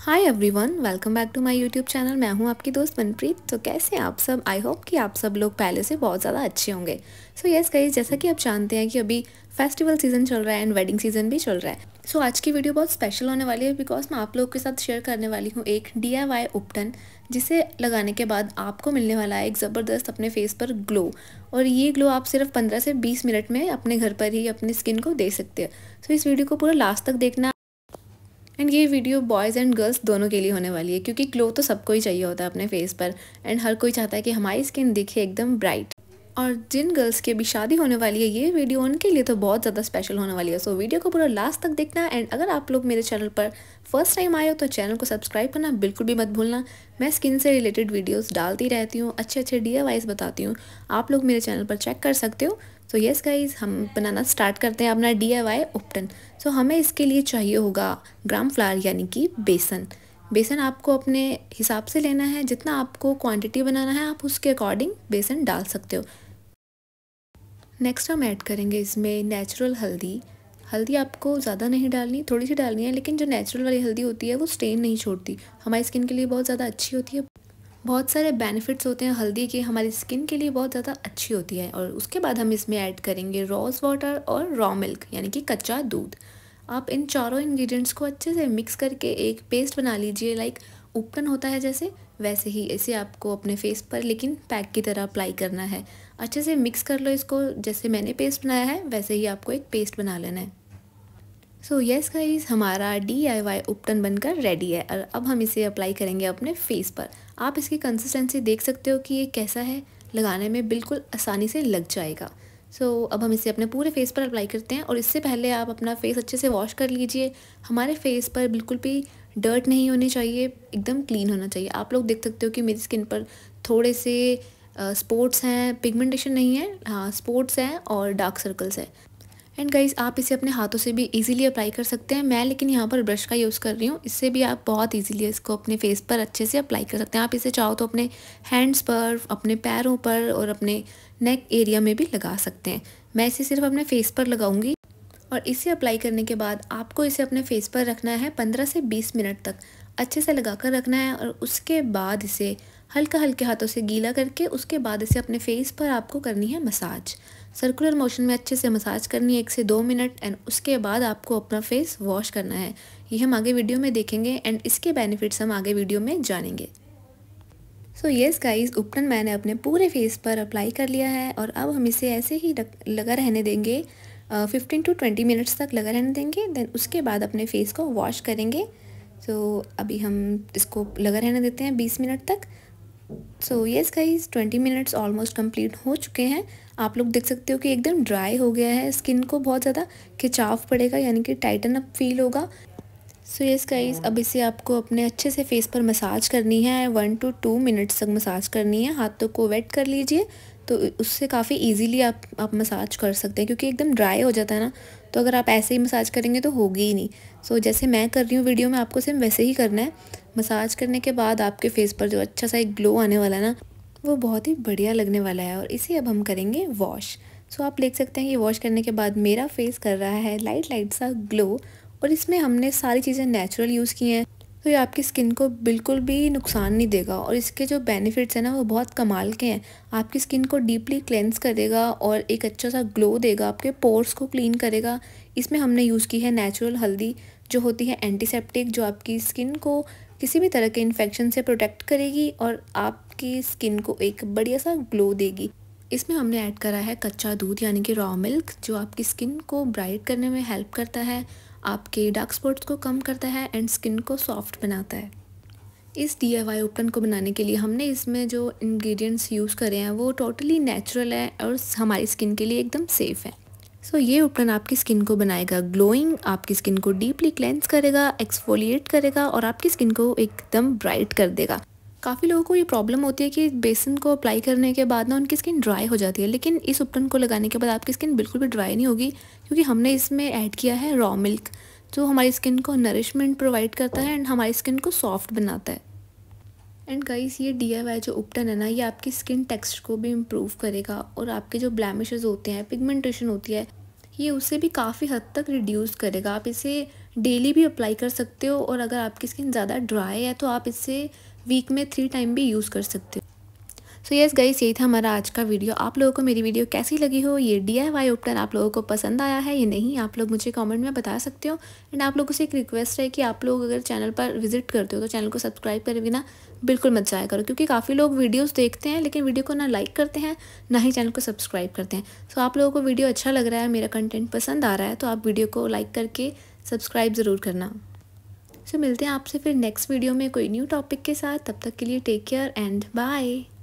hi everyone welcome back to my YouTube channel मैं हूं आपकी दोस्त मनप्रीत तो कैसे आप सब आई होप कि आप सब लोग पहले से बहुत ज़्यादा अच्छे होंगे सो यस गाइस जैसा कि आप जानते हैं कि अभी फेस्टिवल सीजन चल रहा है एंड वेडिंग सीजन भी चल रहा है सो so, आज की वीडियो बहुत स्पेशल होने वाली है बिकॉज मैं आप लोग के साथ शेयर करने वाली हूँ एक डी आई उपटन जिसे लगाने के बाद आपको मिलने वाला है एक ज़बरदस्त अपने फेस पर ग्लो और ये ग्लो आप सिर्फ पंद्रह से बीस मिनट में अपने घर पर ही अपनी स्किन को दे सकते हैं सो so, इस वीडियो को पूरा लास्ट तक देखना एंड ये वीडियो बॉयज़ एंड गर्ल्स दोनों के लिए होने वाली है क्योंकि ग्लो तो सबको ही चाहिए होता है अपने फेस पर एंड हर कोई चाहता है कि हमारी स्किन दिखे एकदम ब्राइट और जिन गर्ल्स की अभी शादी होने वाली है ये वीडियो उनके लिए तो बहुत ज़्यादा स्पेशल होने वाली है सो so, वीडियो को पूरा लास्ट तक देखना एंड अगर आप लोग मेरे चैनल पर फर्स्ट टाइम आए हो तो चैनल को सब्सक्राइब करना बिल्कुल भी मत भूलना मैं स्किन से रिलेटेड वीडियोस डालती रहती हूँ अच्छे अच्छे डी बताती हूँ आप लोग मेरे चैनल पर चेक कर सकते हो सो येस गाइज हम बनाना स्टार्ट करते हैं अपना डी आई उपटन सो हमें इसके लिए चाहिए होगा ग्राम फ्लार यानी कि बेसन बेसन आपको अपने हिसाब से लेना है जितना आपको क्वांटिटी बनाना है आप उसके अकॉर्डिंग बेसन डाल सकते हो नेक्स्ट हम ऐड करेंगे इसमें नेचुरल हल्दी हल्दी आपको ज़्यादा नहीं डालनी थोड़ी सी डालनी है लेकिन जो नेचुरल वाली हल्दी होती है वो स्टेन नहीं छोड़ती हमारी स्किन के लिए बहुत ज़्यादा अच्छी होती है बहुत सारे बेनिफिट्स होते हैं हल्दी के हमारी स्किन के लिए बहुत ज़्यादा अच्छी होती है और उसके बाद हम इसमें ऐड करेंगे रोज़ वाटर और रॉ मिल्क यानी कि कच्चा दूध आप इन चारों इंग्रेडिएंट्स को अच्छे से मिक्स करके एक पेस्ट बना लीजिए लाइक like उपटन होता है जैसे वैसे ही इसे आपको अपने फेस पर लेकिन पैक की तरह अप्लाई करना है अच्छे से मिक्स कर लो इसको जैसे मैंने पेस्ट बनाया है वैसे ही आपको एक पेस्ट बना लेना है सो यस गाइस हमारा डी आई वाई उपटन बनकर रेडी है और अब हम इसे अप्लाई करेंगे अपने फेस पर आप इसकी कंसिस्टेंसी देख सकते हो कि ये कैसा है लगाने में बिल्कुल आसानी से लग जाएगा सो so, अब हम इसे अपने पूरे फेस पर अप्लाई करते हैं और इससे पहले आप अपना फेस अच्छे से वॉश कर लीजिए हमारे फेस पर बिल्कुल भी डर्ट नहीं होनी चाहिए एकदम क्लीन होना चाहिए आप लोग देख सकते हो कि मेरी स्किन पर थोड़े से स्पोर्ट्स हैं पिगमेंटेशन नहीं है हाँ स्पोर्ट्स हैं और डार्क सर्कल्स हैं एंड गाइज आप इसे अपने हाथों से भी इजीली अप्लाई कर सकते हैं मैं लेकिन यहाँ पर ब्रश का यूज़ कर रही हूँ इससे भी आप बहुत इजीली इसको अपने फेस पर अच्छे से अप्लाई कर सकते हैं आप इसे चाहो तो अपने हैंड्स पर अपने पैरों पर और अपने नेक एरिया में भी लगा सकते हैं मैं इसे सिर्फ अपने फेस पर लगाऊंगी और इसे अप्लाई करने के बाद आपको इसे अपने फेस पर रखना है पंद्रह से बीस मिनट तक अच्छे से लगा कर रखना है और उसके बाद इसे हल्का हल्के हाथों से गीला करके उसके बाद इसे अपने फेस पर आपको करनी है मसाज सर्कुलर मोशन में अच्छे से मसाज करनी है एक से दो मिनट एंड उसके बाद आपको अपना फेस वॉश करना है ये हम आगे वीडियो में देखेंगे एंड इसके बेनिफिट्स हम आगे वीडियो में जानेंगे सो येस गाइज उपटन मैंने अपने पूरे फेस पर अप्लाई कर लिया है और अब हम इसे ऐसे ही लगा रहने देंगे फिफ्टीन टू ट्वेंटी मिनट्स तक लगा रहने देंगे देन उसके बाद अपने फेस को वॉश करेंगे सो so, अभी हम इसको लगा रहने देते हैं बीस मिनट तक so yes guys twenty minutes almost complete हो चुके हैं आप लोग देख सकते हो कि एकदम ड्राई हो गया है स्किन को बहुत ज़्यादा खिंचाव पड़ेगा यानी कि टाइटन अप फील होगा सो येस गाइस अब इसे आपको अपने अच्छे से फेस पर मसाज करनी है वन टू टू मिनट्स तक मसाज करनी है हाथों तो को वेट कर लीजिए तो उससे काफ़ी ईजीली आप आप मसाज कर सकते हैं क्योंकि एकदम ड्राई हो जाता है ना तो अगर आप ऐसे ही मसाज करेंगे तो होगी ही नहीं सो so, जैसे मैं कर रही हूँ वीडियो में आपको सिर्फ वैसे ही करना है मसाज करने के बाद आपके फेस पर जो अच्छा सा एक ग्लो आने वाला है ना वो बहुत ही बढ़िया लगने वाला है और इसे अब हम करेंगे वॉश सो आप देख सकते हैं कि वॉश करने के बाद मेरा फेस कर रहा है लाइट लाइट सा ग्लो और इसमें हमने सारी चीज़ें नेचुरल यूज़ की हैं तो ये आपकी स्किन को बिल्कुल भी नुकसान नहीं देगा और इसके जो बेनिफिट्स हैं ना वो बहुत कमाल के हैं आपकी स्किन को डीपली क्लेंस करेगा और एक अच्छा सा ग्लो देगा आपके पोर्स को क्लीन करेगा इसमें हमने यूज़ की है नेचुरल हल्दी जो होती है एंटीसेप्टिक जो आपकी स्किन को किसी भी तरह के इन्फेक्शन से प्रोटेक्ट करेगी और आपकी स्किन को एक बढ़िया सा ग्लो देगी इसमें हमने ऐड करा है कच्चा दूध यानी कि रॉ मिल्क जो आपकी स्किन को ब्राइट करने में हेल्प करता है आपके डार्क स्पॉट्स को कम करता है एंड स्किन को सॉफ्ट बनाता है इस डी आई ओपन को बनाने के लिए हमने इसमें जो इंग्रेडिएंट्स यूज़ करे हैं वो टोटली नेचुरल है और हमारी स्किन के लिए एकदम सेफ़ है सो ये उपकरण आपकी स्किन को बनाएगा ग्लोइंग आपकी स्किन को डीपली क्लेंस करेगा एक्सफोलिएट करेगा और आपकी स्किन को एकदम ब्राइट कर देगा काफ़ी लोगों को ये प्रॉब्लम होती है कि बेसन को अप्लाई करने के बाद ना उनकी स्किन ड्राई हो जाती है लेकिन इस उपकरण को लगाने के बाद आपकी स्किन बिल्कुल भी ड्राई नहीं होगी क्योंकि हमने इसमें ऐड किया है रॉ मिल्क जो हमारी स्किन को नरिशमेंट प्रोवाइड करता है एंड हमारी स्किन को सॉफ्ट बनाता है एंड गाइस ये डी जो उपटन है ना ये आपकी स्किन टेक्सचर को भी इम्प्रूव करेगा और आपके जो ब्लैमिशेज होते हैं पिगमेंटेशन होती है ये उसे भी काफ़ी हद तक रिड्यूस करेगा आप इसे डेली भी अप्लाई कर सकते हो और अगर आपकी स्किन ज़्यादा ड्राई है तो आप इसे वीक में थ्री टाइम भी यूज़ कर सकते हो सो यस गाइस यही था हमारा आज का वीडियो आप लोगों को मेरी वीडियो कैसी लगी हो ये डी आई वाई उपकरण आप लोगों को पसंद आया है या नहीं आप लोग मुझे कमेंट में बता सकते हो एंड आप लोगों से एक रिक्वेस्ट है कि आप लोग अगर चैनल पर विजिट करते हो तो चैनल को सब्सक्राइब कर बिना बिल्कुल मत जाया करो क्योंकि काफ़ी लोग वीडियोज़ देखते हैं लेकिन वीडियो को ना लाइक करते हैं ना ही चैनल को सब्सक्राइब करते हैं सो आप लोगों को वीडियो अच्छा लग रहा है मेरा कंटेंट पसंद आ रहा है तो आप वीडियो को लाइक करके सब्सक्राइब ज़रूर करना सो so, मिलते हैं आपसे फिर नेक्स्ट वीडियो में कोई न्यू टॉपिक के साथ तब तक के लिए टेक केयर एंड बाय